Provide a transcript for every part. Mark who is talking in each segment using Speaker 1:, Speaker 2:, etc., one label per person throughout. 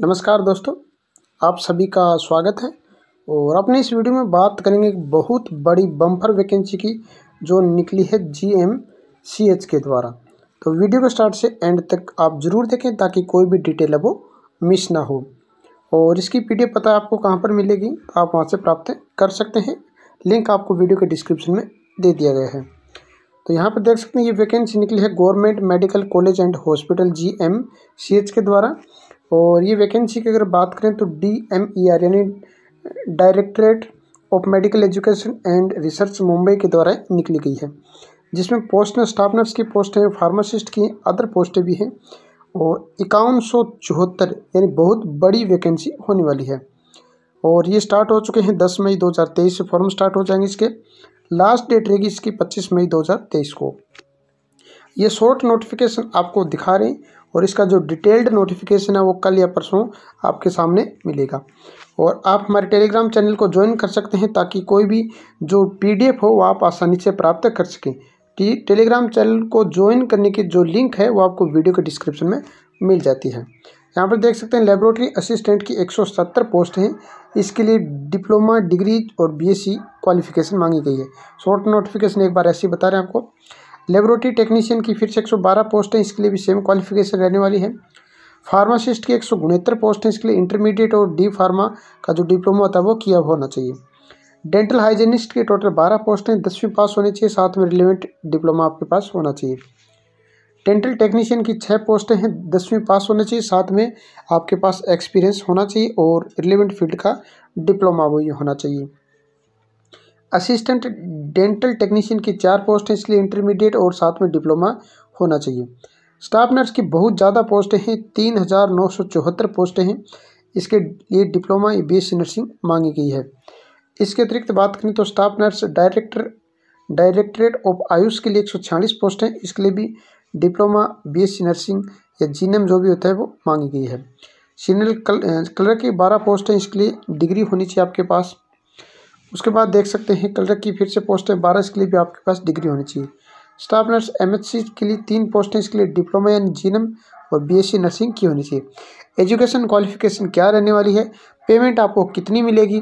Speaker 1: नमस्कार दोस्तों आप सभी का स्वागत है और अपने इस वीडियो में बात करेंगे बहुत बड़ी बम्पर वैकेंसी की जो निकली है जी एम सी एच के द्वारा तो वीडियो को स्टार्ट से एंड तक आप ज़रूर देखें ताकि कोई भी डिटेल है वो मिस ना हो और इसकी पी पता आपको कहाँ पर मिलेगी आप वहाँ से प्राप्त कर सकते हैं लिंक आपको वीडियो के डिस्क्रिप्शन में दे दिया गया है तो यहाँ पर देख सकते हैं ये वैकेंसी निकली है government medical college and hospital G M C H के द्वारा और ये वैकेंसी की अगर बात करें तो डी एम ई आर यानी directorate of medical education and research Mumbai के द्वारा निकली गई है जिसमें पोस्ट स्टाफ नर्स की पोस्ट है फार्मासिस्ट की अदर पोस्टें भी हैं और इक्यावन सौ चौहत्तर यानी बहुत बड़ी वैकेंसी होने वाली है और ये स्टार्ट हो चुके हैं दस मई दो हज़ार तेईस से फॉर्म स्टार्ट हो जाएंगे इसके लास्ट डेट रहेगी इसकी पच्चीस मई दो हज़ार तेईस को ये शॉर्ट नोटिफिकेशन आपको दिखा रहे हैं और इसका जो डिटेल्ड नोटिफिकेशन है वो कल या परसों आपके सामने मिलेगा और आप हमारे टेलीग्राम चैनल को ज्वाइन कर सकते हैं ताकि कोई भी जो पीडीएफ हो वो आप आसानी से प्राप्त कर सकें टी टेलीग्राम चैनल को ज्वाइन करने की जो लिंक है वो आपको वीडियो के डिस्क्रिप्शन में मिल जाती है यहाँ पर देख सकते हैं लेबोरेटरी असिस्टेंट की एक पोस्ट हैं इसके लिए डिप्लोमा डिग्री और बी क्वालिफिकेशन e मांगी गई है शॉर्ट नोटिफिकेशन एक बार ऐसी बता रहे हैं आपको लेबोरेटरी टेक्नीशियन की फिर से 112 पोस्ट हैं इसके लिए भी सेम क्वालिफिकेशन रहने वाली है फार्मासिस्ट की एक सौ पोस्ट हैं इसके लिए इंटरमीडिएट और डी फार्मा का जो डिप्लोमा होता है वो किया होना चाहिए डेंटल हाइजीनिस्ट के टोटल बारह पोस्ट हैं दसवीं पास होनी चाहिए साथ में रिलेवेंट डिप्लोमा आपके पास होना चाहिए डेंटल टेक्नीशियन की छः पोस्टें हैं दसवीं पास होना चाहिए साथ में आपके पास एक्सपीरियंस होना चाहिए और रिलेवेंट फील्ड का डिप्लोमा भी होना चाहिए असिस्टेंट डेंटल टेक्नीशियन की चार पोस्ट हैं इसलिए इंटरमीडिएट और साथ में डिप्लोमा होना चाहिए स्टाफ नर्स की बहुत ज़्यादा पोस्टें हैं तीन हज़ार नौ सौ चौहत्तर पोस्टें हैं इसके लिए डिप्लोमा बी एस नर्सिंग मांगी गई है इसके अतिरिक्त बात करें तो staff nurse director directorate of AYUSH के लिए एक सौ छियालीस पोस्ट हैं इसके लिए भी डिप्लोमा बी एस नर्सिंग या जीनम जो भी होता है वो मांगी गई है सीनियर कल, कलर की बारह पोस्ट हैं इसके लिए डिग्री होनी चाहिए आपके पास उसके बाद देख सकते हैं कलर की फिर से पोस्ट है बारह इसके लिए भी आपके पास डिग्री होनी चाहिए स्टाफ नर्स एम के लिए तीन पोस्टें इसके लिए डिप्लोमा यानी जीनम और बीएससी नर्सिंग की होनी चाहिए एजुकेशन क्वालिफिकेशन क्या रहने वाली है पेमेंट आपको कितनी मिलेगी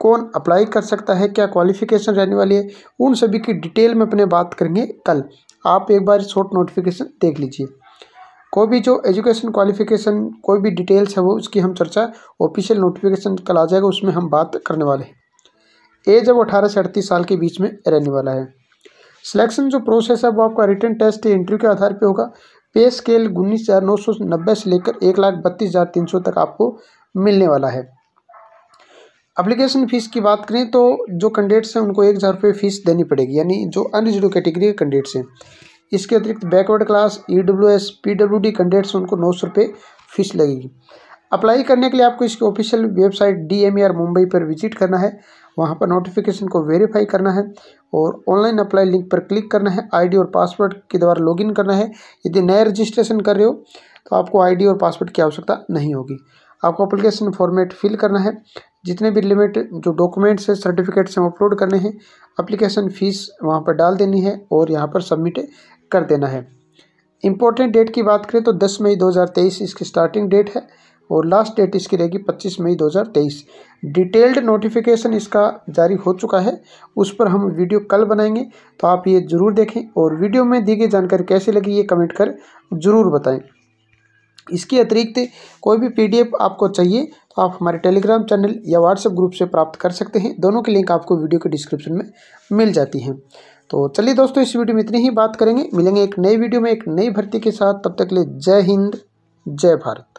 Speaker 1: कौन अप्लाई कर सकता है क्या क्वालिफिकेशन रहने वाली है उन सभी की डिटेल में अपने बात करेंगे कल आप एक बार शॉर्ट नोटिफिकेशन देख लीजिए कोई भी जो एजुकेशन क्वालिफिकेशन कोई भी डिटेल्स है वो उसकी हम चर्चा ऑफिशियल नोटिफिकेशन कल आ जाएगा उसमें हम बात करने वाले हैं एज अब अठारह से अड़तीस साल के बीच में रहने वाला है सिलेक्शन जो प्रोसेस है वो आपका रिटर्न टेस्ट या इंटरव्यू के आधार पे होगा पे स्केल उन्नीस हज़ार नौ सौ नब्बे से लेकर एक लाख बत्तीस हज़ार तीन सौ तक आपको मिलने वाला है अप्लीकेशन फ़ीस की बात करें तो जो कैंडिडेट्स हैं उनको एक हज़ार रुपये फ़ीस देनी पड़ेगी यानी जो अनरिजर्व कैटेगरी के कैंडिडेट्स हैं इसके अतिरिक्त backward class E W S P W D candidates उनको नौ सौ रुपये फ़ीस लगेगी अप्लाई करने के लिए आपको इसकी official website D M R Mumbai पर विजिट करना है वहाँ पर नोटिफिकेशन को वेरीफाई करना है और ऑनलाइन अप्लाई लिंक पर क्लिक करना है आईडी और पासवर्ड के द्वारा लॉगिन करना है यदि नया रजिस्ट्रेशन कर रहे हो तो आपको आईडी और पासवर्ड की आवश्यकता नहीं होगी आपको अप्लीकेशन फॉर्मेट फिल करना है जितने भी लिमिट जो डॉक्यूमेंट्स है सर्टिफिकेट्स हैं अपलोड करने हैं अप्लीकेशन फ़ीस वहाँ पर डाल देनी है और यहाँ पर सबमिट कर देना है इम्पोर्टेंट डेट की बात करें तो दस मई दो इसकी स्टार्टिंग डेट है और लास्ट डेट इसकी रहेगी 25 मई 2023 डिटेल्ड नोटिफिकेशन इसका जारी हो चुका है उस पर हम वीडियो कल बनाएंगे तो आप ये ज़रूर देखें और वीडियो में दी गई जानकारी कैसी लगी ये कमेंट कर ज़रूर बताएँ इसके अतिरिक्त कोई भी पीडीएफ आपको चाहिए तो आप हमारे टेलीग्राम चैनल या व्हाट्सएप ग्रुप से प्राप्त कर सकते हैं दोनों की लिंक आपको वीडियो के डिस्क्रिप्शन में मिल जाती है तो चलिए दोस्तों इस वीडियो में इतनी ही बात करेंगे मिलेंगे एक नई वीडियो में एक नई भर्ती के साथ तब तक ले जय हिंद जय भारत